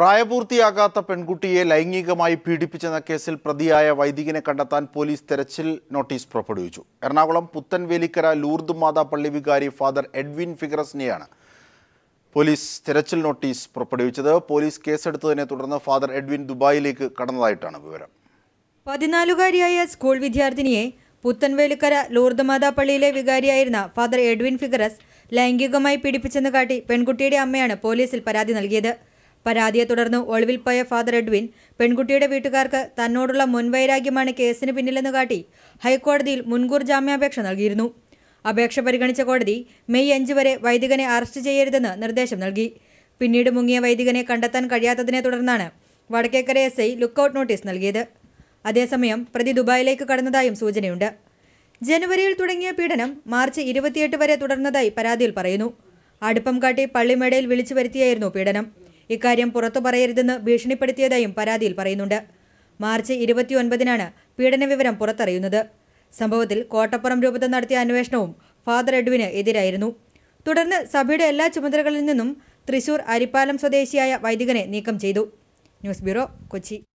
പ്രായപൂർത്തിയാകാത്ത പെൺകുട്ടിയെ ലൈംഗികമായി പീഡിപ്പിച്ചെന്ന കേസിൽ പ്രതിയായ വൈദികനെ കണ്ടെത്താൻ പോലീസ് തെരച്ചിൽ നോട്ടീസ് പുറപ്പെടുവിച്ചു എറണാകുളം പുത്തൻവേലിക്കര ലൂർദ് മാതാ പള്ളി വികാരി ഫാദർ എഡ്വിൻ ഫിഗറസിനെയാണ് പോലീസ് തെരച്ചിൽ നോട്ടീസ് പുറപ്പെടുവിച്ചത് പോലീസ് കേസെടുത്തതിനെ തുടർന്ന് ഫാദർ എഡ്വിൻ ദുബായിലേക്ക് കടന്നതായിട്ടാണ് വിവരം പതിനാലുകാരിയായ സ്കൂൾ വിദ്യാർത്ഥിനിയെ പുത്തൻവേലിക്കര ലൂർദ് മാതാ പള്ളിയിലെ വികാരിയായിരുന്ന ഫാദർ എഡ്വിൻ ഫിഗറസ് ലൈംഗികമായി പീഡിപ്പിച്ചെന്ന് കാട്ടി പെൺകുട്ടിയുടെ അമ്മയാണ് പോലീസിൽ പരാതി നൽകിയത് പരാതിയെ തുടർന്ന് ഒളിവിൽ പോയ ഫാദർ എഡ്വിൻ പെൺകുട്ടിയുടെ വീട്ടുകാർക്ക് തന്നോടുള്ള മുൻവൈരാഗ്യമാണ് കേസിന് പിന്നിലെന്ന് കാട്ടി ഹൈക്കോടതിയിൽ മുൻകൂർ ജാമ്യാപേക്ഷ നൽകിയിരുന്നു അപേക്ഷ പരിഗണിച്ച കോടതി മെയ് അഞ്ച് വരെ വൈദികനെ അറസ്റ്റ് ചെയ്യരുതെന്ന് നിർദ്ദേശം നൽകി പിന്നീട് മുങ്ങിയ വൈദികനെ കണ്ടെത്താൻ കഴിയാത്തതിനെ തുടർന്നാണ് Vadakkekkara S I lookout notice നൽകിയത് അതേസമയം പ്രതി ദുബായിലേക്ക് കടന്നതായും സൂചനയുണ്ട് ജനുവരിയിൽ തുടങ്ങിയ പീഡനം മാർച്ച് ഇരുപത്തിയെട്ട് വരെ തുടർന്നതായി പരാതിയിൽ പറയുന്നു അടുപ്പം കാട്ടി പള്ളിമേടയിൽ വിളിച്ചു വരുത്തിയായിരുന്നു പീഡനം ഇക്കാര്യം പുറത്തു പറയരുതെന്ന് ഭീഷണിപ്പെടുത്തിയതായും പരാതിയിൽ പറയുന്നുണ്ട് മാർച്ച് ഇരുപത്തിയൊൻപതിനാണ് വിവരം പുറത്തറിയുന്നത് സംഭവത്തിൽ കോട്ടപ്പുറം രൂപത നടത്തിയ അന്വേഷണവും ഫാദർ എഡ്വിന് എതിരായിരുന്നു തുടർന്ന് സഭയുടെ എല്ലാ ചുമതലകളിൽ നിന്നും തൃശൂർ അരിപ്പാലം സ്വദേശിയായ വൈദികനെ നീക്കം ചെയ്തു ന്യൂസ് ബ്യൂറോ കൊച്ചി